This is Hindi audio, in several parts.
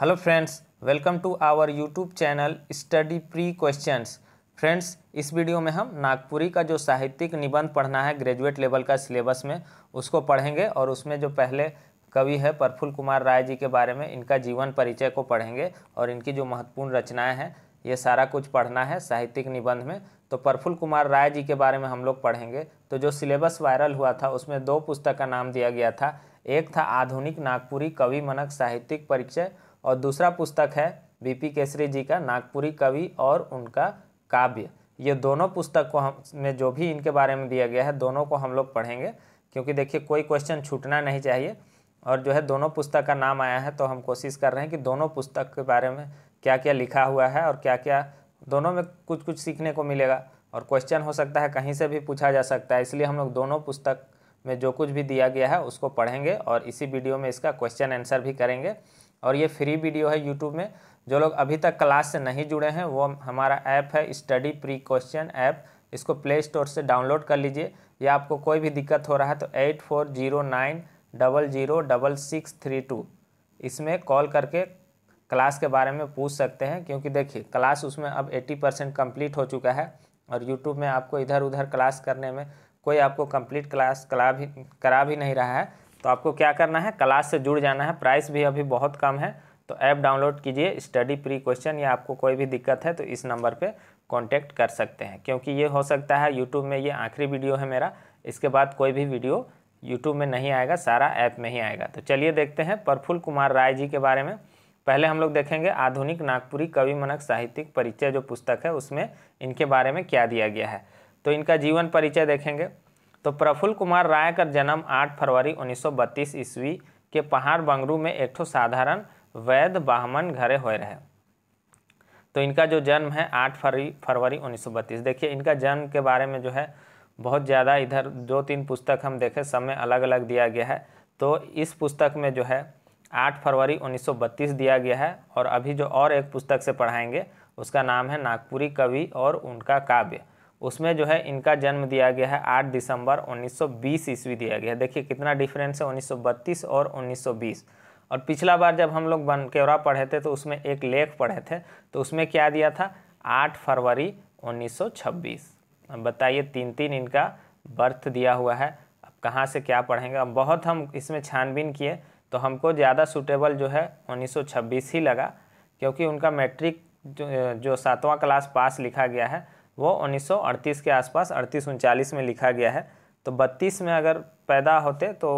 hello friends welcome to our YouTube channel study pre questions friends इस वीडियो में हम नागपुरी का जो साहित्यिक निबंध पढ़ना है ग्रेजुएट लेवल का सिलेबस में उसको पढ़ेंगे और उसमें जो पहले कवि है प्रफुल्ल कुमार राय जी के बारे में इनका जीवन परिचय को पढ़ेंगे और इनकी जो महत्वपूर्ण रचनाएँ हैं ये सारा कुछ पढ़ना है साहित्यिक निबंध में तो प्रफुल्ल कुमार राय जी के बारे में हम लोग पढ़ेंगे तो जो सिलेबस वायरल हुआ था उसमें दो पुस्तक का नाम दिया गया था एक था आधुनिक नागपुरी कवि मनक साहित्यिक परिचय और दूसरा पुस्तक है बीपी केसरी जी का नागपुरी कवि और उनका काव्य ये दोनों पुस्तक को हम में जो भी इनके बारे में दिया गया है दोनों को हम लोग पढ़ेंगे क्योंकि देखिए कोई क्वेश्चन छूटना नहीं चाहिए और जो है दोनों पुस्तक का नाम आया है तो हम कोशिश कर रहे हैं कि दोनों पुस्तक के बारे में क्या क्या लिखा हुआ है और क्या क्या दोनों में कुछ कुछ सीखने को मिलेगा और क्वेश्चन हो सकता है कहीं से भी पूछा जा सकता है इसलिए हम लोग दोनों पुस्तक में जो कुछ भी दिया गया है उसको पढ़ेंगे और इसी वीडियो में इसका क्वेश्चन आंसर भी करेंगे और ये फ्री वीडियो है यूट्यूब में जो लोग अभी तक क्लास से नहीं जुड़े हैं वो हमारा ऐप है स्टडी प्री क्वेश्चन ऐप इसको प्ले स्टोर से डाउनलोड कर लीजिए या आपको कोई भी दिक्कत हो रहा है तो eight four zero nine double zero double six three two इसमें कॉल करके क्लास के बारे में पूछ सकते हैं क्योंकि देखिए क्लास उसमें अब एट्टी परसेंट कम्प्लीट हो चुका है और यूट्यूब में आपको इधर उधर क्लास करने में कोई आपको कम्प्लीट क्लास करा भी करा भी नहीं रहा है तो आपको क्या करना है क्लास से जुड़ जाना है प्राइस भी अभी बहुत कम है तो ऐप डाउनलोड कीजिए स्टडी प्री क्वेश्चन या आपको कोई भी दिक्कत है तो इस नंबर पे कांटेक्ट कर सकते हैं क्योंकि ये हो सकता है यूट्यूब में ये आखिरी वीडियो है मेरा इसके बाद कोई भी वीडियो यूट्यूब में नहीं आएगा सारा ऐप में ही आएगा तो चलिए देखते हैं प्रफुल्ल कुमार राय जी के बारे में पहले हम लोग देखेंगे आधुनिक नागपुरी कवि मनक साहित्यिक परिचय जो पुस्तक है उसमें इनके बारे में क्या दिया गया है तो इनका जीवन परिचय देखेंगे तो प्रफुल्ल कुमार राय का जन्म 8 फरवरी 1932 ईस्वी के पहाड़ बंगरू में एक साधारण वैद्य बाहमन घरे हुए रहे तो इनका जो जन्म है 8 फरवरी फरवरी 1932 देखिए इनका जन्म के बारे में जो है बहुत ज़्यादा इधर दो तीन पुस्तक हम देखें सब में अलग अलग दिया गया है तो इस पुस्तक में जो है 8 फरवरी 1932 दिया गया है और अभी जो और एक पुस्तक से पढ़ाएंगे उसका नाम है नागपुरी कवि और उनका काव्य उसमें जो है इनका जन्म दिया गया है 8 दिसंबर 1920 ईस्वी दिया गया है देखिए कितना डिफरेंस है 1932 और 1920 और पिछला बार जब हम लोग केवरा पढ़े थे तो उसमें एक लेख पढ़े थे तो उसमें क्या दिया था 8 फरवरी 1926 अब बताइए तीन तीन इनका बर्थ दिया हुआ है अब कहाँ से क्या पढ़ेंगे अब बहुत हम इसमें छानबीन किए तो हमको ज़्यादा सूटेबल जो है उन्नीस ही लगा क्योंकि उनका मैट्रिक जो, जो सातवां क्लास पास लिखा गया है वो 1938 के आसपास अड़तीस उनचालीस में लिखा गया है तो बत्तीस में अगर पैदा होते तो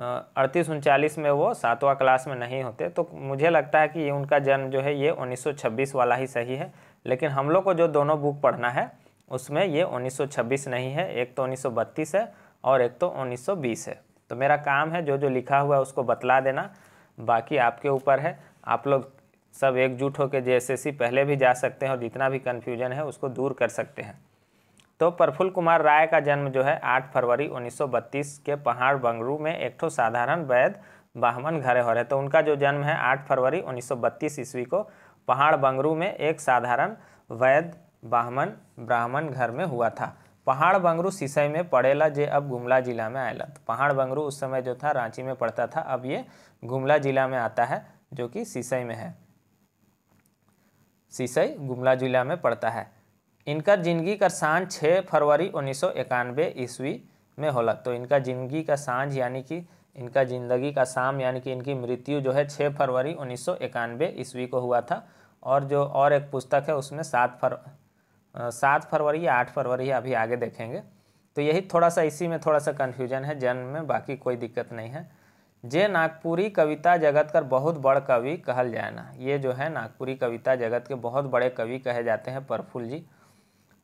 अड़तीस उनचालीस में वो सातवां क्लास में नहीं होते तो मुझे लगता है कि ये उनका जन्म जो है ये 1926 वाला ही सही है लेकिन हम लोग को जो दोनों बुक पढ़ना है उसमें ये 1926 नहीं है एक तो 1932 है और एक तो 1920 है तो मेरा काम है जो जो लिखा हुआ है उसको बतला देना बाकी आपके ऊपर है आप लोग सब एकजुट होकर जे पहले भी जा सकते हैं और जितना भी कन्फ्यूजन है उसको दूर कर सकते हैं तो प्रफुल्ल कुमार राय का जन्म जो है 8 फरवरी 1932 के पहाड़ बंगरू में एक ठो साधारण वैद बाहमन घरे हो रहे तो उनका जो जन्म है 8 फरवरी 1932 ईस्वी को पहाड़ बंगरू में एक साधारण वैद बाहमन ब्राह्मण घर में हुआ था पहाड़ बंगरू सिसई में पड़ेला जे अब गुमला जिला में आयला तो पहाड़ बंगरू उस समय जो था रांची में पड़ता था अब ये गुमला जिला में आता है जो कि सिसई में है सीसई गुमला जिला में पड़ता है इनका जिंदगी का सांझ 6 फरवरी उन्नीस सौ ईस्वी में होला तो इनका जिंदगी का सांझ यानी कि इनका जिंदगी का शाम यानी कि इनकी मृत्यु जो है 6 फरवरी उन्नीस सौ ईस्वी को हुआ था और जो और एक पुस्तक है उसमें सात फर सात फरवरी या आठ फरवरी अभी आगे देखेंगे तो यही थोड़ा सा इसी में थोड़ा सा कन्फ्यूजन है जन्म में बाकी कोई दिक्कत नहीं है जे नागपुरी कविता जगत का बहुत बड़ कवि कहल जाए ना ये जो है नागपुरी कविता जगत के बहुत बड़े कवि कहे जाते हैं परफुल जी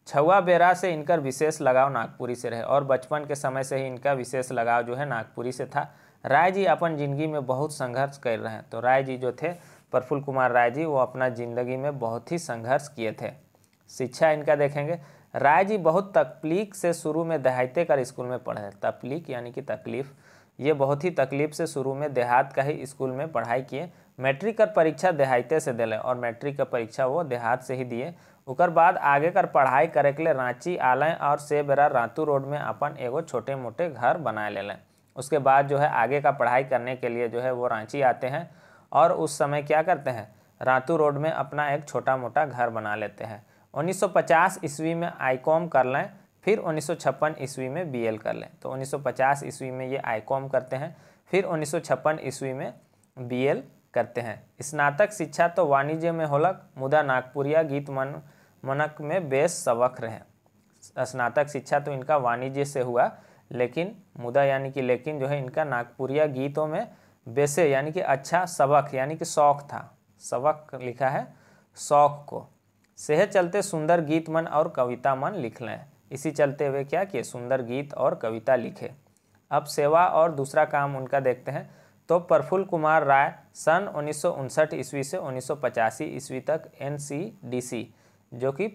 छुआ बेरा से इनका विशेष लगाव नागपुरी से रहे और बचपन के समय से ही इनका विशेष लगाव जो है नागपुरी से था राय जी अपन जिंदगी में बहुत संघर्ष कर रहे हैं तो राय जी जो थे प्रफुल्ल कुमार राय जी वो अपना ज़िंदगी में बहुत ही संघर्ष किए थे शिक्षा इनका देखेंगे राय जी बहुत तकलीफ से शुरू में दहाइते कर स्कूल में पढ़े तकलीफ यानी कि तकलीफ़ ये बहुत ही तकलीफ से शुरू में देहात का ही स्कूल में पढ़ाई किए मैट्रिक कर परीक्षा देहाते से दिले और मैट्रिक का परीक्षा वो देहात से ही दिए उकर बाद आगे कर पढ़ाई करे के लिए रांची आलें और से बेरा रातू रोड में अपन एगो छोटे मोटे घर बना ले लें उसके बाद जो है आगे का पढ़ाई करने के लिए जो है वो रांची आते हैं और उस समय क्या करते हैं रातू रोड में अपना एक छोटा मोटा घर बना लेते हैं 1950 ईस्वी में आई कॉम कर लें फिर उन्नीस ईस्वी में बीएल कर लें तो 1950 ईस्वी में ये आईकॉम करते हैं फिर उन्नीस ईस्वी में बीएल करते हैं स्नातक शिक्षा तो वाणिज्य में होलक मुदा नागपुरिया गीत मन मनक में बेस सबक रहे स्नातक शिक्षा तो इनका वाणिज्य से हुआ लेकिन मुदा यानी कि लेकिन जो है इनका नागपुरिया गीतों में बेसे यानी कि अच्छा सबक यानी कि शौक था सबक लिखा है शौक को सेह चलते सुंदर गीत मन और कविता मन लिख लें इसी चलते हुए क्या किए सुंदर गीत और कविता लिखे अब सेवा और दूसरा काम उनका देखते हैं तो प्रफुल्ल कुमार राय सन उन्नीस ईस्वी से उन्नीस ईस्वी तक एन जो कि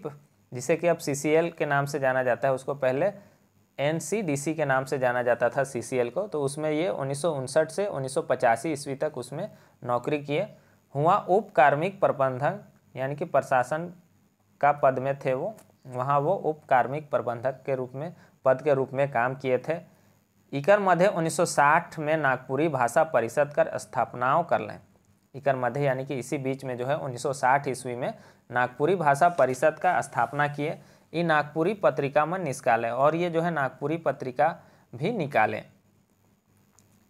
जिसे कि अब सी के नाम से जाना जाता है उसको पहले एन के नाम से जाना जाता था सी को तो उसमें ये उन्नीस से उन्नीस ईस्वी तक उसमें नौकरी किए हुआ उप कार्मिक प्रबंधन यानी कि प्रशासन का पद में थे वो वहाँ वो उपकार्मिक प्रबंधक के रूप में पद के रूप में काम किए थे इकर मध्य 1960 में नागपुरी भाषा परिषद कर स्थापनाओं कर लें इकर मध्य यानी कि इसी बीच में जो है 1960 ईस्वी में नागपुरी भाषा परिषद का स्थापना किए ये नागपुरी पत्रिका में निकाले और ये जो है नागपुरी पत्रिका भी निकाले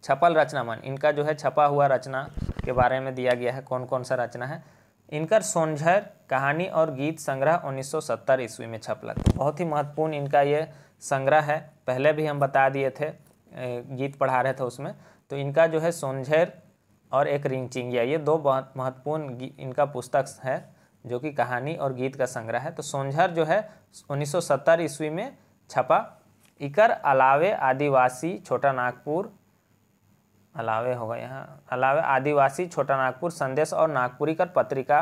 छपल रचना मन इनका जो है छपा हुआ रचना के बारे में दिया गया है कौन कौन सा रचना है इनकर सोनझर कहानी और गीत संग्रह 1970 ईस्वी में छपला बहुत ही महत्वपूर्ण इनका ये संग्रह है पहले भी हम बता दिए थे गीत पढ़ा रहे थे उसमें तो इनका जो है सोनझर और एक रिंगचिंगिया ये दो बहुत महत्वपूर्ण इनका पुस्तक है जो कि कहानी और गीत का संग्रह है तो सोनझर जो है 1970 ईस्वी में छपा इकर अलावे आदिवासी छोटा नागपुर अलावे होगा यहाँ अलावे आदिवासी छोटा नागपुर संदेश और नागपुरी कर पत्रिका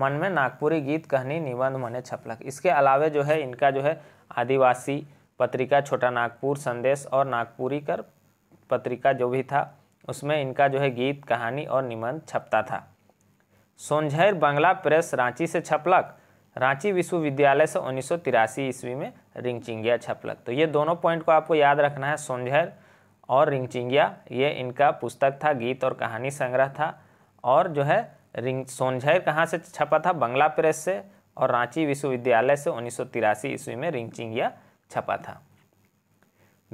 मन में नागपुरी गीत कहनी निबंध मने छपलक इसके अलावे जो है इनका जो है आदिवासी पत्रिका छोटा नागपुर संदेश और नागपुरी कर पत्रिका जो भी था उसमें इनका जो है गीत कहानी और निबंध छपता था सोनझैर बांग्ला प्रेस रांची से छपलक रांची विश्वविद्यालय से उन्नीस ईस्वी में रिंगचिंगिया छपलक तो ये दोनों पॉइंट को आपको याद रखना है सोनझैर और रिंगचिंगिया ये इनका पुस्तक था गीत और कहानी संग्रह था और जो है रिंग सोनझैर कहाँ से छपा था बंगला प्रेस से और रांची विश्वविद्यालय से उन्नीस ईस्वी में रिंगचिंगिया छपा था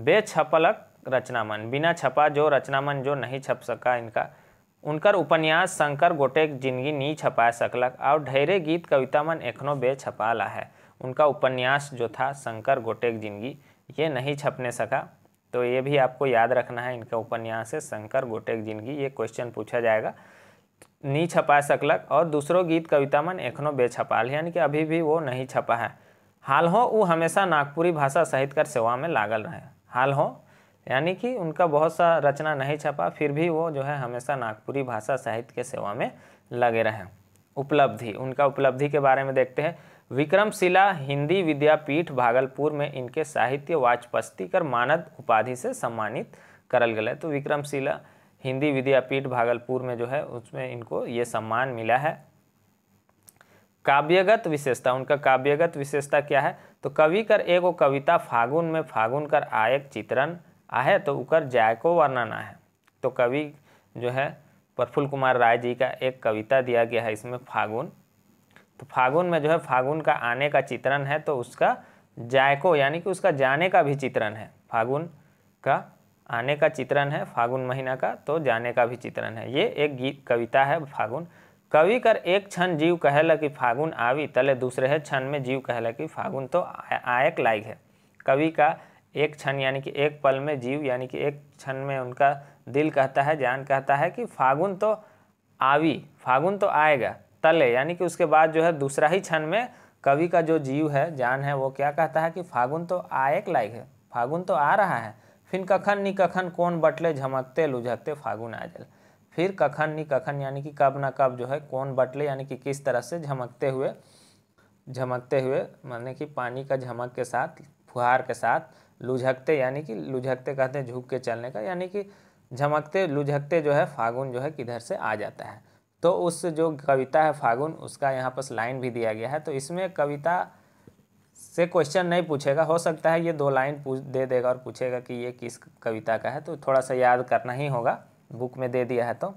बेछपलक रचनामन बिना छपा जो रचनामन जो नहीं छप सका इनका उनकर उपन्यास शंकर गोटे जिंदगी नहीं छपा सकलक और ढेरे गीत मन एखनो बे ला है उनका उपन्यास जो था शंकर गोटेक जिंदगी ये नहीं छपने सका तो ये भी आपको याद रखना है इनका उपन्यास है शंकर गोटेक जिनकी ये क्वेश्चन पूछा जाएगा नी छपा सकलक और दूसरों गीत कविता मन एखनो बेछपाल यानी कि अभी भी वो नहीं छपा है हाल हो वो हमेशा नागपुरी भाषा साहित्य कर सेवा में लागल रहे हाल हो यानी कि उनका बहुत सा रचना नहीं छपा फिर भी वो जो है हमेशा नागपुरी भाषा साहित्य के सेवा में लगे रहें उपलब्धि उनका उपलब्धि के बारे में देखते हैं विक्रमशिला हिंदी विद्यापीठ भागलपुर में इनके साहित्य वाचपस्तिकर मानद उपाधि से सम्मानित करल गया तो विक्रमशिला हिंदी विद्यापीठ भागलपुर में जो है उसमें इनको ये सम्मान मिला है काव्यगत विशेषता उनका काव्यगत विशेषता क्या है तो कवि कर एगो कविता फागुन में फागुन कर आयक चित्रण आहे तो उकर जायको वर्णन है तो कवि जो है प्रफुल्ल कुमार राय जी का एक कविता दिया गया है इसमें फागुन तो फागुन में जो है फागुन का आने का चित्रण है तो उसका जायको यानी कि उसका जाने का भी चित्रण है फागुन का आने का चित्रण है फागुन महीना का तो जाने का भी चित्रण है ये एक गीत कविता है फागुन कवि कर एक क्षण जीव कहला कि फागुन आवी तले दूसरे है क्षण में जीव कहला कि फागुन तो आयक लायक है कवि का एक क्षण यानी कि एक पल में जीव यानी कि एक क्षण में उनका दिल कहता है जान कहता है कि फागुन तो आवी फागुन तो आएगा तले यानी कि उसके बाद जो है दूसरा ही क्षण में कवि का जो जीव है जान है वो क्या कहता है कि फागुन तो एक लाइक है फागुन तो आ रहा है फिर कखन नी कखन कौन बटले झमकते लुझकते फागुन आ जल फिर कखन नी कखन यानी कि कब ना कब जो है कौन बटले यानी कि किस तरह से झमकते हुए झमकते हुए माने कि पानी का झमक के साथ फुहार के साथ लुझकते यानी कि लुझकते कहते हैं झुक के चलने का यानी कि झमकते लुझकते जो है फागुन जो है किधर से आ जाता है तो उस जो कविता है फागुन उसका यहाँ पर लाइन भी दिया गया है तो इसमें कविता से क्वेश्चन नहीं पूछेगा हो सकता है ये दो लाइन दे देगा और पूछेगा कि ये किस कविता का है तो थोड़ा सा याद करना ही होगा बुक में दे दिया है तो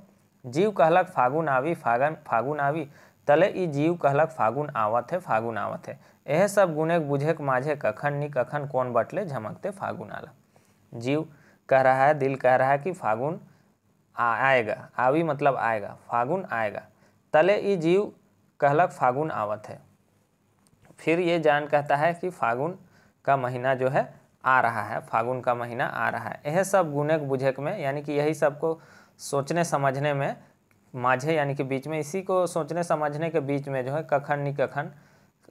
जीव कहलक फागुन आवी फागन फागुन आवी तले ई जीव कहलक फागुन आवत है फागुन आवत है यह सब गुने बुझे माझे कखन नी कखन कौन बटले झमकते फागुन आला जीव कह रहा है दिल कह रहा है कि फागुन आ, आएगा आवी मतलब आएगा फागुन आएगा तले ई जीव कहलक फागुन आवत है फिर ये जान कहता है कि फागुन का महीना जो है आ रहा है फागुन का महीना आ रहा है यह सब गुनेक बुझेक में यानी कि यही सब को सोचने समझने में माझे यानी कि बीच में इसी को सोचने समझने के बीच में जो है कखन नी कखन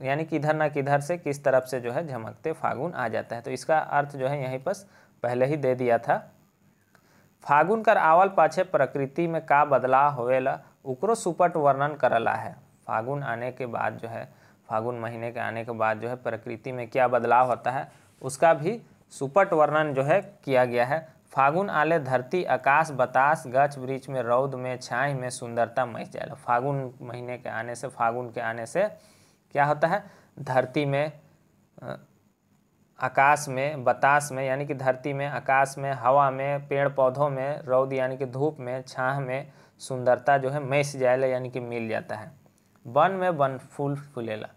यानी किधर ना किधर से किस तरफ से जो है झमकते फागुन आ जाता है तो इसका अर्थ जो है यहीं पर पहले ही दे दिया था फागुन कर आवल पाछे प्रकृति में का बदलाव होवेला उकरो सुपट वर्णन करला है फागुन आने के बाद जो है फागुन महीने के आने के बाद जो है प्रकृति में क्या बदलाव होता है उसका भी सुपट वर्णन जो है किया गया है फागुन आले धरती आकाश बतास गच वृक्ष में रौद में छाँह में सुंदरता मच जाए फागुन महीने के आने से फागुन के आने से क्या होता है धरती में आकाश में बतास में यानी कि धरती में आकाश में हवा में पेड़ पौधों में रौद यानी कि धूप में छाह में सुंदरता जो है मैस जाएला यानी कि मिल जाता है वन में वन फूल फूलेला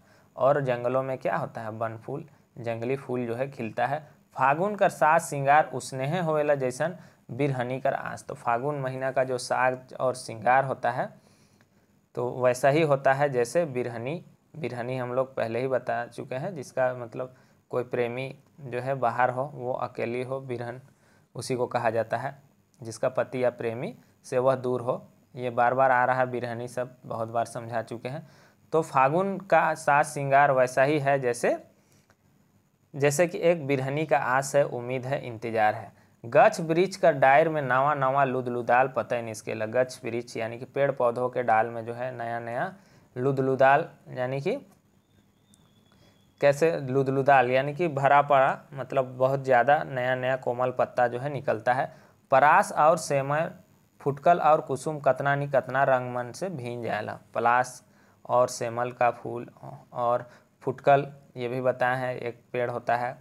और जंगलों में क्या होता है वन फूल जंगली फूल जो है खिलता है फागुन कर साग श्रृंगार उसनेह होएला जैसन बिरहनी कर आँस तो फागुन महीना का जो साग और श्रृंगार होता है तो वैसा ही होता है जैसे बिरहनी बिरहनी हम लोग पहले ही बता चुके हैं जिसका मतलब कोई प्रेमी जो है बाहर हो वो अकेली हो बिरहन उसी को कहा जाता है जिसका पति या प्रेमी से वह दूर हो ये बार बार आ रहा है बिरहनी सब बहुत बार समझा चुके हैं तो फागुन का सास श्रृंगार वैसा ही है जैसे जैसे कि एक बिरहनी का आस है उम्मीद है इंतजार है गछ वृक्ष का डायर में नवा नवा लुदलुदाल नहीं इसके लग गछ वृक्ष यानी कि पेड़ पौधों के डाल में जो है नया नया लुदलुदाल यानी कि कैसे लुदलुदाल यानी कि भरा पड़ा मतलब बहुत ज़्यादा नया नया कोमल पत्ता जो है निकलता है परास और सेमर फुटकल और कुसुम कतना नहीं कतना रंगमन से भीन जाएगा पलास और सेमल का फूल और फुटकल ये भी बताए हैं एक पेड़ होता है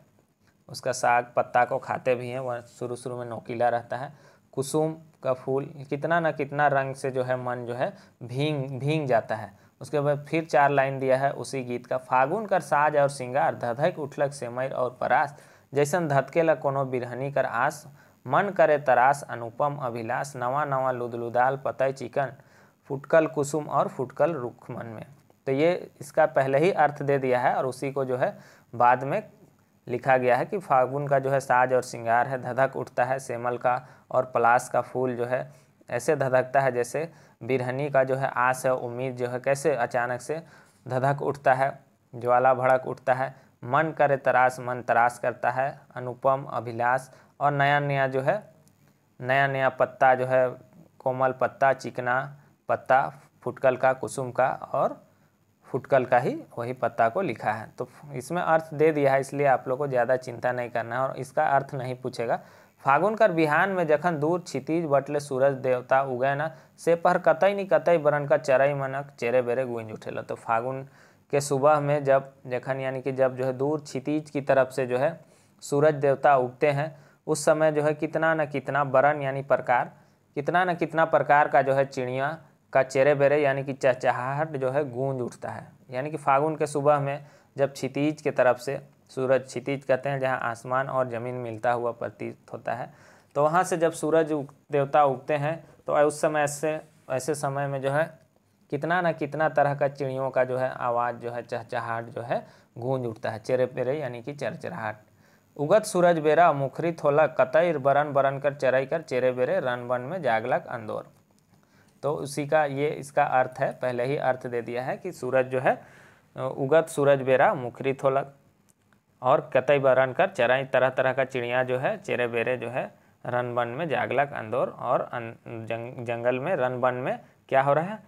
उसका साग पत्ता को खाते भी हैं वह शुरू शुरू में नोकीला रहता है कुसुम का फूल कितना ना कितना रंग से जो है मन जो है भींग भींग जाता है उसके बाद फिर चार लाइन दिया है उसी गीत का फागुन कर साज और सिंगार धधक उठलक सेमैर और परास जैसन धतकेला कोनो बिरहनी कर आस मन करे तरास अनुपम अभिलाष नवा नवा लुदलुदाल पतय चिकन फुटकल कुसुम और फुटकल रुखमन में तो ये इसका पहले ही अर्थ दे दिया है और उसी को जो है बाद में लिखा गया है कि फागुन का जो है साज और सिंगार है धधक उठता है सेमल का और पलास का फूल जो है ऐसे धधकता है जैसे बिरहनी का जो है आस है उम्मीद जो है कैसे अचानक से धधक उठता है ज्वाला भड़क उठता है मन करे तरास मन तरास करता है अनुपम अभिलाष और नया नया जो है नया नया पत्ता जो है कोमल पत्ता चिकना पत्ता फुटकल का कुसुम का और फुटकल का ही वही पत्ता को लिखा है तो इसमें अर्थ दे दिया है इसलिए आप लोग को ज़्यादा चिंता नहीं करना है और इसका अर्थ नहीं पूछेगा फागुन कर बिहान में जखन दूर छितीज बटले सूरज देवता उगे न से पर कतई नहीं कतई बरन का चरई मनक चेरे बेरे गूंज उठेला तो फागुन के सुबह में जब जखन यानी कि जब जो है दूर क्षितिज की तरफ से जो है सूरज देवता उगते हैं उस समय जो है कितना न कितना बरन यानी प्रकार कितना न कितना प्रकार का जो है चिड़िया का चेरे बेरे यानी कि चहचहाहट जो है गूंज उठता है यानी कि फागुन के सुबह में जब क्षितिज के तरफ से सूरज क्षितिज कहते हैं जहाँ आसमान और ज़मीन मिलता हुआ प्रतीत होता है तो वहाँ से जब सूरज उग देवता उगते हैं तो उस समय ऐसे ऐसे समय में जो है कितना ना कितना तरह का चिड़ियों का जो है आवाज़ जो है चहचहाट जो है गूंज उठता है चेरे पेरे यानी कि चरचराहट उगत सूरज बेरा मुखरी थोला कतई बरन बरन कर चरई कर चेरे बेरे रन बन में जागलक अंदोर तो उसी का ये इसका अर्थ है पहले ही अर्थ दे दिया है कि सूरज जो है उगत सूरज बेरा मुखरी थोलक और कतई बरन कर चराई तरह तरह का चिड़िया जो है चेरे बेरे जो है रन बन में जागलक अंदोर और अं, जंगल में रन बन में क्या हो रहा है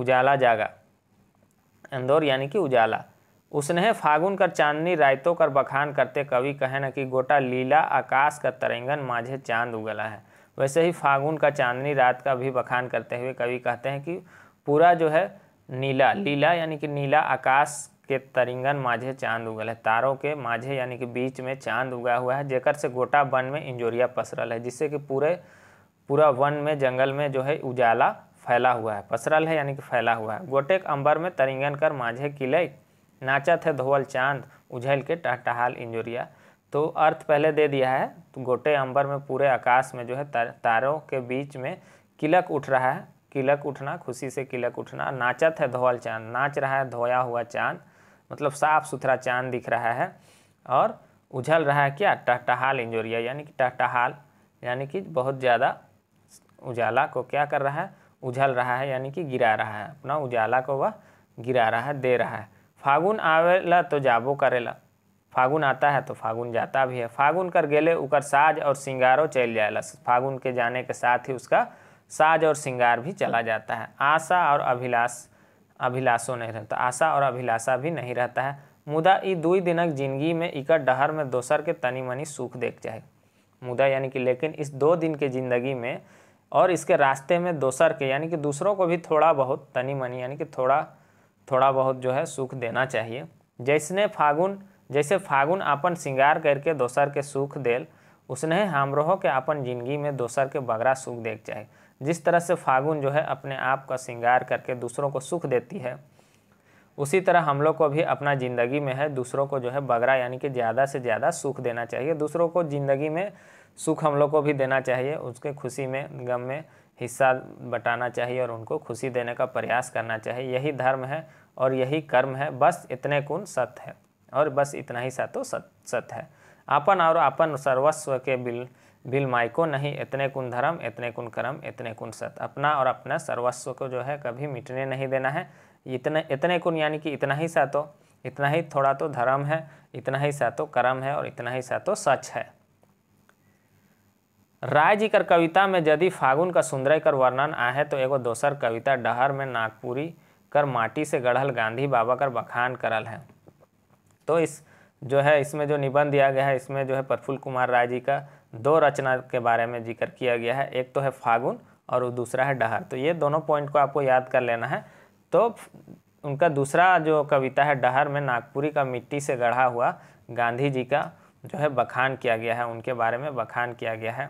उजाला जागा अंदोर यानी कि उजाला उसने फागुन कर चांदनी रायतों कर बखान करते कवि कहे न कि गोटा लीला आकाश का तरंगन माझे चांद उगला है वैसे ही फागुन का चांदनी रात का भी बखान करते हुए कवि कहते हैं कि पूरा जो है नीला लीला यानी कि नीला आकाश के तरिंगन माझे चांद उगल है तारों के माझे यानी कि बीच में चांद उगा हुआ है जेकर से गोटा वन में इंजोरिया पसरल है जिससे कि पूरे पूरा वन में जंगल में जो है उजाला फैला हुआ है पसरल है यानी कि फैला हुआ है गोटेक अंबर में तरिंगन कर माझे किले नाचत है धोवल चांद उझल के टहटहाल इंजोरिया तो अर्थ पहले दे दिया है तो गोटे अंबर में पूरे आकाश में जो है तारों के बीच में किलक उठ रहा है किलक उठना खुशी से किलक उठना नाचत है धोवल चांद नाच रहा है धोया हुआ चांद मतलब साफ सुथरा चांद दिख रहा है और उझल रहा है क्या टहटहाल इंजोरिया यानी कि टहटहाल यानी कि बहुत ज़्यादा उजाला को क्या कर रहा है उझल रहा है यानी कि गिरा रहा है अपना उजाला को वह गिरा रहा है दे रहा है फागुन आवेला तो जाबो करेला फागुन आता है तो फागुन जाता भी है फागुन कर गेले उकर साज और सिंगारो चल जाएला फागुन के जाने के साथ ही उसका साज और सिंगार भी चला जाता है आशा और अभिलाष अभिलाषो नहीं रहता आशा और अभिलाषा भी नहीं रहता है मुदा ई दुई दिनक जिंदगी में इकट डहर में दोसर के तनी मनी सुख देख जाए मुदा यानी कि लेकिन इस दो दिन के ज़िंदगी में और इसके रास्ते में दोसर के यानी कि दूसरों को भी थोड़ा बहुत तनी मनी यानी कि थोड़ा थोड़ा बहुत जो है सुख देना चाहिए जैसने फागुन जैसे फागुन अपन श्रृंगार करके दोसर के सुख दिल उसने हमरोह के अपन जिंदगी में दोसर के बगरा सुख देख चाहिए जिस तरह से फागुन जो है अपने आप का श्रृंगार करके दूसरों को सुख देती है उसी तरह हम लोग को भी अपना ज़िंदगी में है दूसरों को जो है बगरा यानी कि ज़्यादा से ज़्यादा सुख देना चाहिए दूसरों को ज़िंदगी में सुख हम लोग को भी देना चाहिए उसके खुशी में गम में हिस्सा बटाना चाहिए और उनको खुशी देने का प्रयास करना चाहिए यही धर्म है और यही कर्म है बस इतने कुन सत्य है और बस इतना ही सत्य सत सत्य है अपन और अपन सर्वस्व के बिल बिल माई को नहीं इतने कुन धर्म इतने कुन कर्म इतने कुन सत अपना और अपना सर्वस्व को जो है कभी मिटने नहीं देना है इतने इतने कुन यानी कि इतना ही सा तो इतना ही थोड़ा तो धर्म है इतना ही सातो कर्म है और इतना ही सा तो सच है राय जी कर कविता में यदि फागुन का सुंदरय कर वर्णन आहे तो एगो दोसर कविता डहर में नागपुरी कर माटी से गढ़ल गांधी बाबा कर बखान करल है तो इस जो है इसमें जो निबंध दिया गया है इसमें जो है प्रफुल्ल कुमार राय जी का दो रचना के बारे में जिक्र किया गया है एक तो है फागुन और दूसरा है डहर तो ये दोनों पॉइंट को आपको याद कर लेना है तो उनका दूसरा जो कविता है डहर में नागपुरी का मिट्टी से गढ़ा हुआ गांधी जी का जो है बखान किया गया है उनके बारे में बखान किया गया है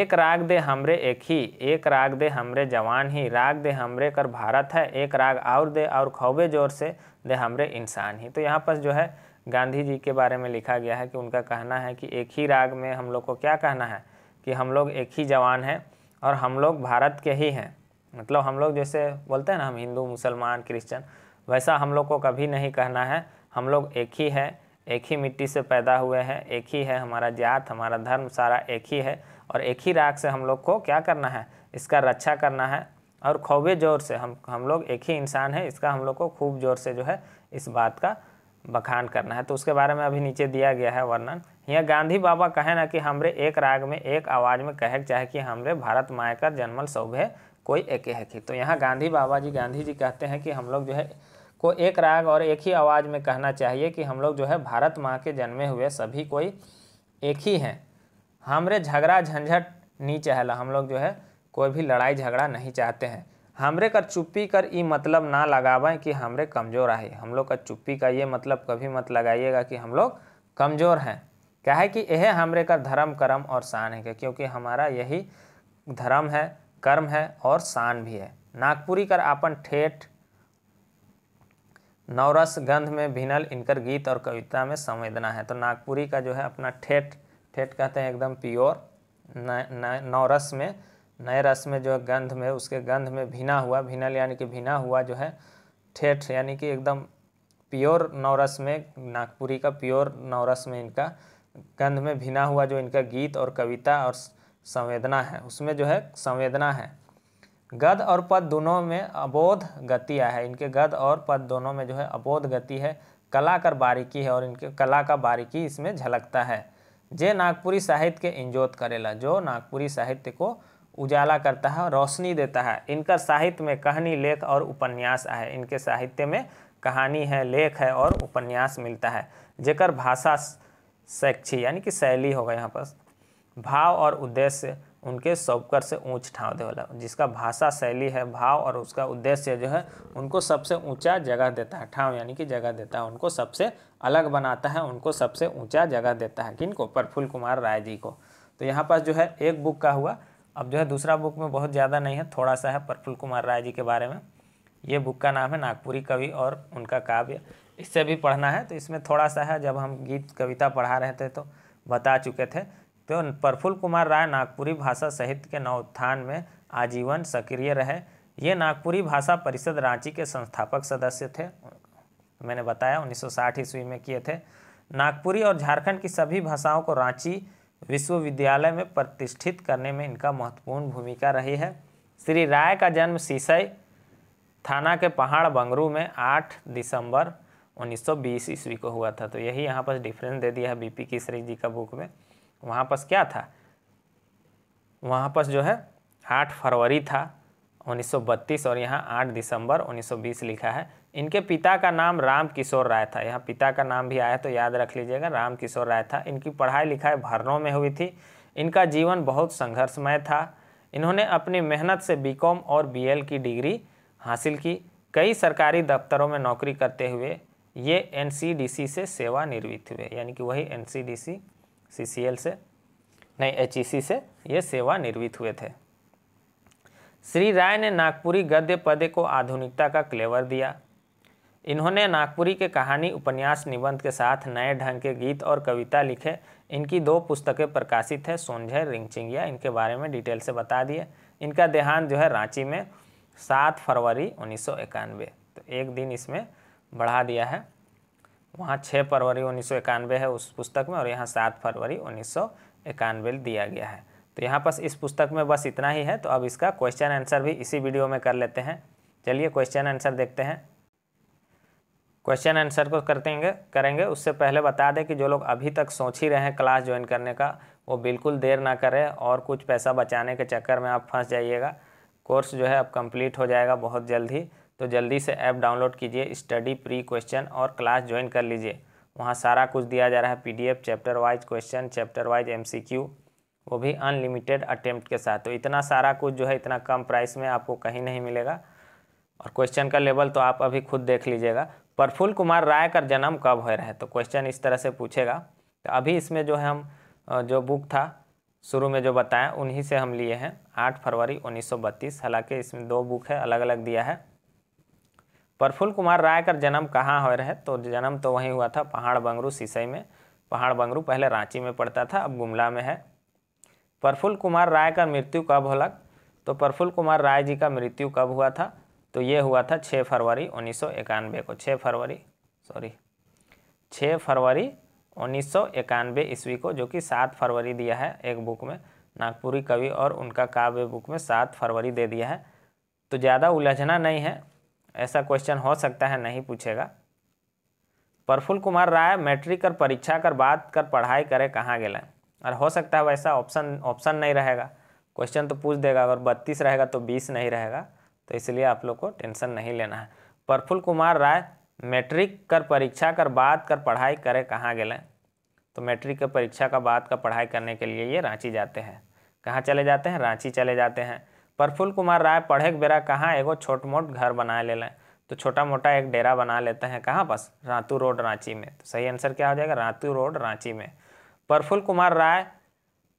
एक राग दे हमरे एक ही एक राग दे हमरे जवान ही राग दे हमरे कर भारत है एक राग और दे और खौबे जोर से दे हमरे इंसान ही तो यहाँ पर जो है गांधी जी के बारे में लिखा गया है कि उनका कहना है कि एक ही राग में हम लोग को क्या कहना है कि हम लोग एक ही जवान हैं और हम लोग भारत के ही हैं मतलब हम लोग जैसे बोलते हैं ना हम हिंदू मुसलमान क्रिश्चन वैसा हम लोग को कभी नहीं कहना है हम लोग एक ही है एक ही मिट्टी से पैदा हुए हैं एक ही है हमारा जात हमारा धर्म सारा एक ही है और एक ही राग से हम लोग को क्या करना है इसका रक्षा करना है और खूबे जोर से हम हम लोग एक ही इंसान है इसका हम लोग को खूब जोर से जो है इस बात का बखान करना है तो उसके बारे में अभी नीचे दिया गया है वर्णन यहाँ गांधी बाबा कहे ना कि हमरे एक राग में एक आवाज़ में कहे चाहे कि हमरे भारत माए का जन्मल सौभे कोई एक है कि तो यहाँ गांधी बाबा जी गांधी जी कहते हैं कि हम लोग जो है को एक राग और एक ही आवाज़ में कहना चाहिए कि हम लोग जो है भारत माँ के जन्मे हुए सभी कोई एक ही हैं हमरे झगड़ा झंझट नहीं चाहला हम लोग जो है कोई भी लड़ाई झगड़ा नहीं चाहते हैं हमरे कर चुप्पी कर ई मतलब ना लगावें कि हमरे कमज़ोर है हम लोग का चुप्पी का ये मतलब कभी मत लगाइएगा कि हम लोग कमज़ोर हैं क्या है कि यह हमरे कर धर्म कर्म और शान है क्योंकि हमारा यही धर्म है कर्म है और शान भी है नागपुरी कर अपन ठेठ नवरस गंध में भिनल इनकर गीत और कविता में संवेदना है तो नागपुरी का जो है अपना ठेठ ठेठ कहते हैं एकदम प्योर नवरस में नए रस में जो है गंध में उसके गंध में भीना हुआ भीनल यानी कि भीना हुआ जो है ठेठ यानी कि एकदम प्योर नवरस में नागपुरी का प्योर नवरस में इनका गंध में भीना हुआ जो इनका गीत और कविता और संवेदना है उसमें जो है संवेदना है गद और पद दोनों में अबोध गति है इनके गद और पद दोनों में जो है अबोध गति है कला कर बारीकी है और इनके कला का बारीकी इसमें झलकता है जे नागपुरी साहित्य के इंजोत करेला जो नागपुरी साहित्य को उजाला करता है रोशनी देता है इनका साहित्य में कहानी लेख और उपन्यास है इनके साहित्य में कहानी है लेख है और उपन्यास मिलता है जेकर भाषा शैक्षी यानी कि शैली होगा यहाँ पर भाव और उद्देश्य उनके सबकर से ऊंच ठाव दे वाला जिसका भाषा शैली है भाव और उसका उद्देश्य जो है उनको सबसे ऊंचा जगह देता है ठाव यानी कि जगह देता है उनको सबसे अलग बनाता है उनको सबसे ऊंचा जगह देता है किनको प्रफुल्ल कुमार राय जी को तो यहाँ पर जो है एक बुक का हुआ अब जो है दूसरा बुक में बहुत ज़्यादा नहीं है थोड़ा सा है प्रफुल्ल कुमार राय जी के बारे में ये बुक का नाम है नागपुरी कवि और उनका काव्य इससे भी पढ़ना है तो इसमें थोड़ा सा है जब हम गीत कविता पढ़ा रहे थे तो बता चुके थे तो प्रफुल्ल कुमार राय नागपुरी भाषा साहित्य के नवोत्थान में आजीवन सक्रिय रहे ये नागपुरी भाषा परिषद रांची के संस्थापक सदस्य थे मैंने बताया 1960 ईस्वी में किए थे नागपुरी और झारखंड की सभी भाषाओं को रांची विश्वविद्यालय में प्रतिष्ठित करने में इनका महत्वपूर्ण भूमिका रही है श्री राय का जन्म सीसई थाना के पहाड़ बंगरू में 8 दिसंबर 1920 ईस्वी को हुआ था तो यही यहाँ पर डिफरेंस दे दिया है बीपी केसरी जी का बुक में वहाँ पर क्या था वहाँ पर जो है 8 फरवरी था 1932 और यहाँ 8 दिसंबर 1920 लिखा है इनके पिता का नाम राम किशोर राय था यहाँ पिता का नाम भी आया तो याद रख लीजिएगा राम किशोर राय था इनकी पढ़ाई लिखाई भरनों में हुई थी इनका जीवन बहुत संघर्षमय था इन्होंने अपनी मेहनत से बीकॉम और बीएल की डिग्री हासिल की कई सरकारी दफ्तरों में नौकरी करते हुए ये एनसीडीसी से सेवानिवृत्त हुए यानी कि वही एनसीडीसी सीसीएल से नहीं एचईसी से ये सेवानिवृत्त हुए थे श्री राय ने नागपुरी गद्य पदे को आधुनिकता का क्लेवर दिया इन्होंने नागपुरी के कहानी उपन्यास निबंध के साथ नए ढंग के गीत और कविता लिखे इनकी दो पुस्तकें प्रकाशित है सोनझर रिंगचिंगिया इनके बारे में डिटेल से बता दिए इनका देहांत जो है रांची में सात फरवरी उन्नीस तो एक दिन इसमें बढ़ा दिया है वहाँ छः फरवरी उन्नीस है उस पुस्तक में और यहाँ सात फरवरी उन्नीस दिया गया है तो यहाँ पर इस पुस्तक में बस इतना ही है तो अब इसका क्वेश्चन आंसर भी इसी वीडियो में कर लेते हैं चलिए क्वेश्चन आंसर देखते हैं क्वेश्चन आंसर को हैं करेंगे उससे पहले बता दें कि जो लोग अभी तक सोच ही रहे हैं क्लास ज्वाइन करने का वो बिल्कुल देर ना करें और कुछ पैसा बचाने के चक्कर में आप फंस जाइएगा कोर्स जो है अब कंप्लीट हो जाएगा बहुत जल्द ही तो जल्दी से ऐप डाउनलोड कीजिए स्टडी प्री क्वेश्चन और क्लास ज्वाइन कर लीजिए वहाँ सारा कुछ दिया जा रहा है P chapter wise question chapter wise M वो भी अनलिमिटेड अटैम्प्ट के साथ तो इतना सारा कुछ जो है इतना कम प्राइस में आपको कहीं नहीं मिलेगा और क्वेश्चन का लेवल तो आप अभी खुद देख लीजिएगा प्रफुल्ल कुमार राय का जन्म कब हो रहे तो क्वेश्चन इस तरह से पूछेगा तो अभी इसमें जो है हम जो बुक था शुरू में जो बताएं उन्हीं से हम लिए हैं आठ फरवरी 1932 हालांकि इसमें दो बुक है अलग अलग दिया है प्रफुल्ल कुमार राय का जन्म कहाँ हो रहे तो जन्म तो वहीं हुआ था पहाड़ बंगरू सीसई में पहाड़ बंगरू पहले रांची में पड़ता था अब गुमला में है प्रफुल्ल कुमार राय का मृत्यु कब होलक तो प्रफुल्ल कुमार राय जी का मृत्यु कब हुआ था तो ये हुआ था 6 फरवरी उन्नीस को 6 फरवरी सॉरी 6 फरवरी उन्नीस सौ ईस्वी को जो कि 7 फरवरी दिया है एक बुक में नागपुरी कवि और उनका काव्य बुक में 7 फरवरी दे दिया है तो ज़्यादा उलझना नहीं है ऐसा क्वेश्चन हो सकता है नहीं पूछेगा प्रफुल्ल कुमार राय मैट्रिक कर परीक्षा कर बात कर पढ़ाई करे कहाँ गए और हो सकता है वैसा ऑप्शन ऑप्शन नहीं रहेगा क्वेश्चन तो पूछ देगा अगर बत्तीस रहेगा तो बीस नहीं रहेगा तो इसलिए आप लोग को टेंशन नहीं लेना है प्रफुल कुमार राय मैट्रिक कर परीक्षा कर बाद कर पढ़ाई करे कहाँ गए तो मैट्रिक के परीक्षा का बाद का पढ़ाई करने के लिए ये रांची जाते हैं कहाँ चले जाते हैं रांची चले जाते हैं प्रफुल्ल कुमार राय पढ़े के बेरा कहाँ एगो छोट मोट घर बना ले लें तो छोटा मोटा एक डेरा बना लेते हैं कहाँ बस रातू रोड रांची में तो सही आंसर क्या हो जाएगा रातू रोड रांची में प्रफुल्ल कुमार राय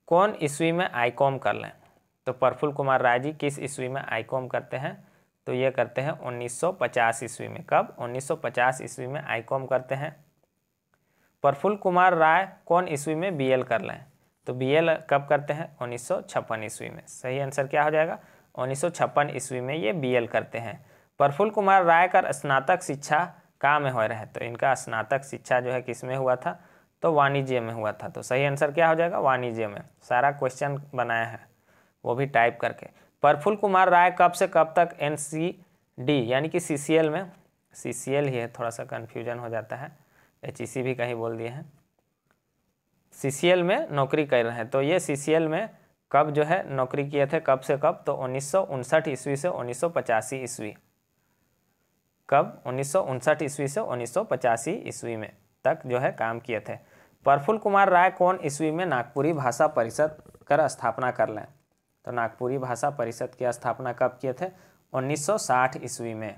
कौन ईस्वी में आई कॉम कर लें तो प्रफुल कुमार राय जी किस ईस्वी में आईकॉम करते हैं तो ये करते हैं 1950 ईस्वी में कब 1950 ईस्वी में आईकॉम करते हैं प्रफुल कुमार राय कौन ईस्वी में बीएल कर लें तो बीएल कब करते हैं 1956 ईस्वी में सही आंसर क्या हो जाएगा 1956 ईस्वी में ये बीएल करते हैं प्रफुल कुमार राय का स्नातक शिक्षा कहाँ में हो रहा है तो इनका स्नातक शिक्षा जो है किस में हुआ था तो वाणिज्य में हुआ था तो सही आंसर क्या हो जाएगा वाणिज्य में सारा क्वेश्चन बनाया है वो भी टाइप करके प्रफुल कुमार राय कब से कब तक एन यानी कि सी में सी ही है थोड़ा सा कन्फ्यूजन हो जाता है एच e भी कहीं बोल दिए हैं सी में नौकरी कर रहे हैं तो ये सी में कब जो है नौकरी किए थे कब से कब तो उन्नीस ईस्वी से उन्नीस ईस्वी कब उन्नीस ईस्वी से उन्नीस ईस्वी में तक जो है काम किए थे प्रफुल कुमार राय कौन ईस्वी में नागपुरी भाषा परिषद कर स्थापना कर लें तो नागपुरी भाषा परिषद की स्थापना कब किए थे 1960 ईस्वी में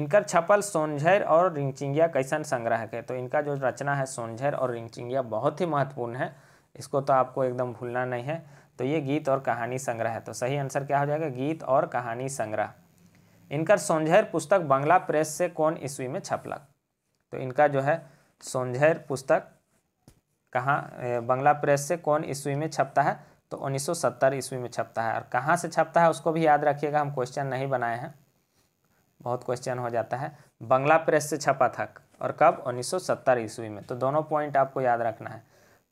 इनकर छपल सोनझर और रिंगचिंगिया कैसन संग्रह के तो इनका जो रचना है सोनझर और रिंगचिंगिया बहुत ही महत्वपूर्ण है इसको तो आपको एकदम भूलना नहीं है तो ये गीत और कहानी संग्रह है तो सही आंसर क्या हो जाएगा गीत और कहानी संग्रह इनकर सोनझर पुस्तक बांग्ला प्रेस से कौन ईस्वी में छपला तो इनका जो है सोनझर पुस्तक कहाँ बांग्ला प्रेस से कौन ईस्वी में छपता है तो 1970 ईस्वी में छपता है और कहाँ से छपता है उसको भी याद रखिएगा हम क्वेश्चन नहीं बनाए हैं बहुत क्वेश्चन हो जाता है बंगला प्रेस से छपा था और कब 1970 ईस्वी में तो दोनों पॉइंट आपको याद रखना है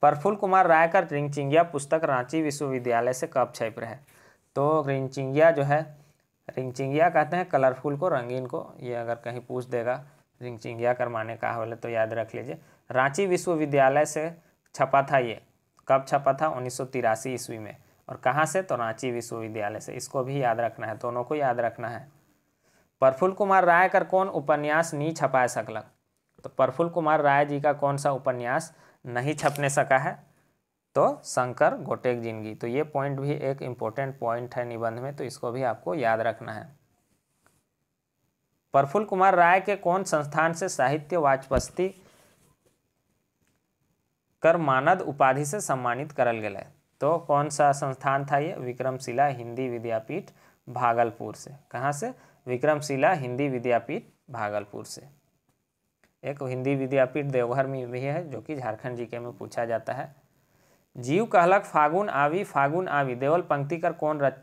प्रफुल कुमार रायकर रिंगचिंगिया पुस्तक रांची विश्वविद्यालय से कब छप रहे तो रिंगचिंगिया जो है रिंगचिंगिया कहते हैं कलरफुल को रंगीन को ये अगर कहीं पूछ देगा रिंगचिंगिया माने का बोले तो याद रख लीजिए रांची विश्वविद्यालय से छपा था ये कब छपा था उन्नीस ईस्वी में और कहाँ से तो रांची विश्वविद्यालय से इसको भी याद रखना है दोनों को याद रखना है प्रफुल्ल कुमार राय कर कौन उपन्यास नहीं छपा सकलक तो प्रफुल्ल कुमार राय जी का कौन सा उपन्यास नहीं छपने सका है तो शंकर गोटेक जिंदगी तो ये पॉइंट भी एक इम्पोर्टेंट पॉइंट है निबंध में तो इसको भी आपको याद रखना है प्रफुल्ल कुमार राय के कौन संस्थान से साहित्य वाचपस्ती कर मानद उपाधि से सम्मानित करल गया तो कौन सा संस्थान था ये विक्रमशिला हिंदी विद्यापीठ भागलपुर से कहाँ से विक्रमशिला हिंदी विद्यापीठ भागलपुर से एक हिंदी विद्यापीठ देवघर में भी है जो कि झारखंड जीके में पूछा जाता है जीव कहलक फागुन आवि फागुन आवि देवल पंक्ति कर कौन रच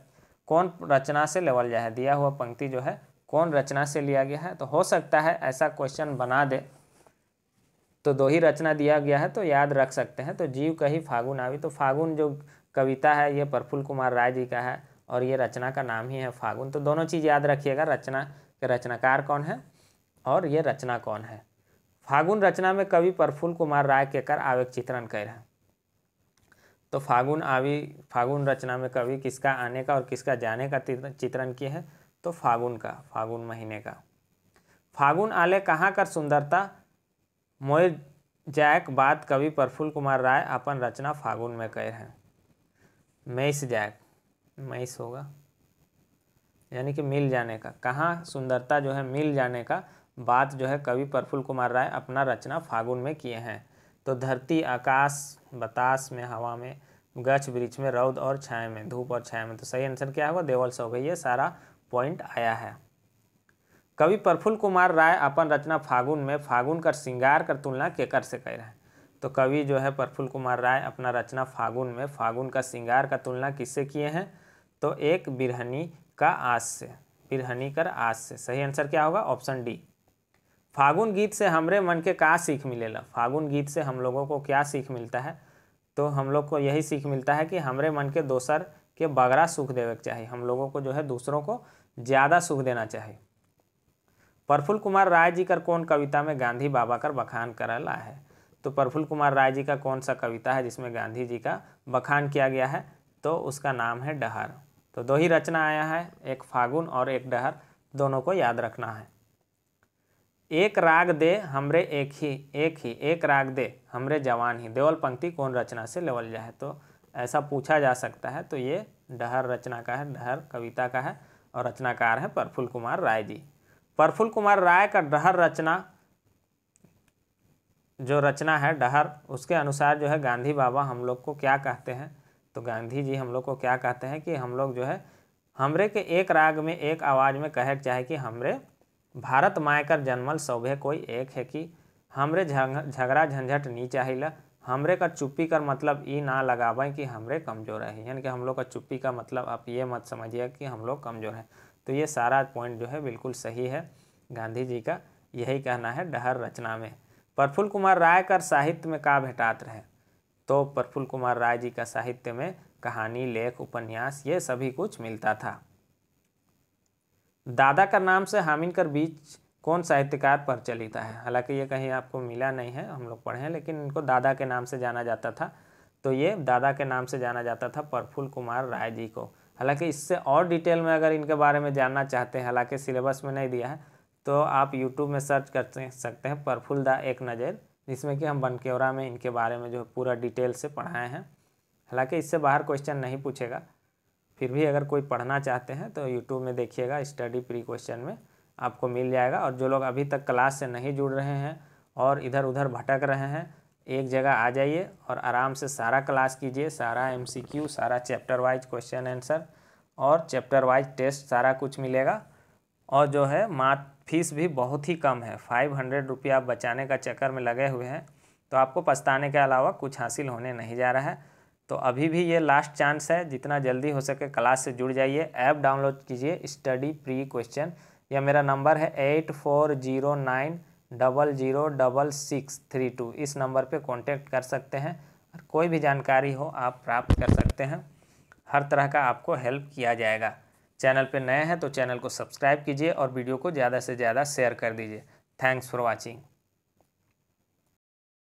कौन रचना से लेवल जाए दिया हुआ पंक्ति जो है कौन रचना से लिया गया है तो हो सकता है ऐसा क्वेश्चन बना दे तो दो ही रचना दिया गया है तो याद रख सकते हैं तो जीव कही फागुन आवी तो फागुन जो कविता है ये प्रफुल्ल कुमार राय जी का है और ये रचना का नाम ही है फागुन तो दोनों चीज़ याद रखिएगा रचना के रचनाकार कौन है और ये रचना कौन है फागुन रचना में कवि प्रफुल्ल कुमार राय के कर आवेग चित्रण कर हैं तो फागुन आवी फागुन रचना में कवि किसका आने का और किसका जाने का चित्रण किया है तो फागुन का फागुन महीने का फागुन आले कहाँ कर सुंदरता मोय जायक बाद कवि प्रफुल्ल कुमार राय अपन रचना फागुन में कहे हैं मैस जायक मैस होगा यानी कि मिल जाने का कहाँ सुंदरता जो है मिल जाने का बात जो है कवि प्रफुल्ल कुमार राय अपना रचना फागुन में किए हैं तो धरती आकाश बतास में हवा में गछ वृक्ष में रौद और छाया में धूप और छाया में तो सही आंसर क्या होगा देवल है सारा पॉइंट आया है कवि प्रफुल्ल कुमार राय अपन रचना फागुन में फागुन कर श्रृंगार कर तुलना केकर से कह रहे हैं तो कवि जो है प्रफुल्ल कुमार राय अपना रचना फागुन में फागुन का श्रृंगार का तुलना किससे किए हैं तो एक बिरहनी का आस से बिरहनी कर आस से सही आंसर क्या होगा ऑप्शन डी फागुन गीत से हमरे मन के का सीख मिलेगा फागुन गीत से हम लोगों को क्या सीख मिलता है तो हम लोग को यही सीख मिलता है कि हमरे मन के दोसर के बगरा सुख देवे के चाहिए हम लोगों को जो है दूसरों को ज़्यादा सुख देना चाहिए प्रफुल कुमार राय जी का कौन कविता में गांधी बाबा कर बखान करला है तो प्रफुल कुमार राय जी का कौन सा कविता है जिसमें गांधी जी का बखान किया गया है तो उसका नाम है डहर तो दो ही रचना आया है एक फागुन और एक डहर दोनों को याद रखना है एक राग दे हमरे एक ही एक ही एक राग दे हमरे जवान ही देवल पंक्ति कौन रचना से लेवल जाए तो ऐसा पूछा जा सकता है तो ये डहर रचना का है डहर कविता का है और रचनाकार है प्रफुल कुमार राय जी प्रफुल्ल कुमार राय का डहर रचना जो रचना है डहर उसके अनुसार जो है गांधी बाबा हम लोग को क्या कहते हैं तो गांधी जी हम लोग को क्या कहते हैं कि हम लोग जो है हमरे के एक राग में एक आवाज़ में कहे चाहे कि हमरे भारत मायकर जन्मल सौभे कोई एक है कि हमरे झगड़ा झंझट नहीं चाहिए हमरे का चुप्पी कर मतलब ये ना लगावें कि हमरे कमज़ोर है यानी कि हम लोग का चुप्पी का मतलब आप ये मत समझिए कि हम लोग कमज़ोर हैं तो ये सारा पॉइंट जो है बिल्कुल सही है गांधी जी का यही कहना है डहर रचना में प्रफुल्ल कुमार राय का साहित्य में का भेटात रहे तो प्रफुल्ल कुमार राय जी का साहित्य में कहानी लेख उपन्यास ये सभी कुछ मिलता था दादा का नाम से हामिन कर बीच कौन साहित्यकार पर प्रचलित है हालांकि ये कहीं आपको मिला नहीं है हम लोग पढ़े हैं लेकिन इनको दादा के नाम से जाना जाता था तो ये दादा के नाम से जाना जाता था प्रफुल्ल कुमार राय जी को हालांकि इससे और डिटेल में अगर इनके बारे में जानना चाहते हैं हालांकि सिलेबस में नहीं दिया है तो आप यूट्यूब में सर्च कर सकते हैं परफुल दा एक नज़र जिसमें कि हम बनकेवरा में इनके बारे में जो पूरा डिटेल से पढ़ाए हैं हालांकि इससे बाहर क्वेश्चन नहीं पूछेगा फिर भी अगर कोई पढ़ना चाहते हैं तो यूट्यूब में देखिएगा स्टडी प्री क्वेश्चन में आपको मिल जाएगा और जो लोग अभी तक क्लास से नहीं जुड़ रहे हैं और इधर उधर भटक रहे हैं एक जगह आ जाइए और आराम से सारा क्लास कीजिए सारा एमसीक्यू सारा चैप्टर वाइज क्वेश्चन आंसर और चैप्टर वाइज टेस्ट सारा कुछ मिलेगा और जो है मात फीस भी बहुत ही कम है फाइव हंड्रेड रुपये आप बचाने का चक्कर में लगे हुए हैं तो आपको पछताने के अलावा कुछ हासिल होने नहीं जा रहा है तो अभी भी ये लास्ट चांस है जितना जल्दी हो सके क्लास से जुड़ जाइए ऐप डाउनलोड कीजिए स्टडी प्री क्वेश्चन या मेरा नंबर है eight four zero nine double zero double six three two इस नंबर पे कांटेक्ट कर सकते हैं और कोई भी जानकारी हो आप प्राप्त कर सकते हैं हर तरह का आपको हेल्प किया जाएगा चैनल पे नए हैं तो चैनल को सब्सक्राइब कीजिए और वीडियो को ज़्यादा से ज़्यादा शेयर कर दीजिए थैंक्स फॉर वॉचिंग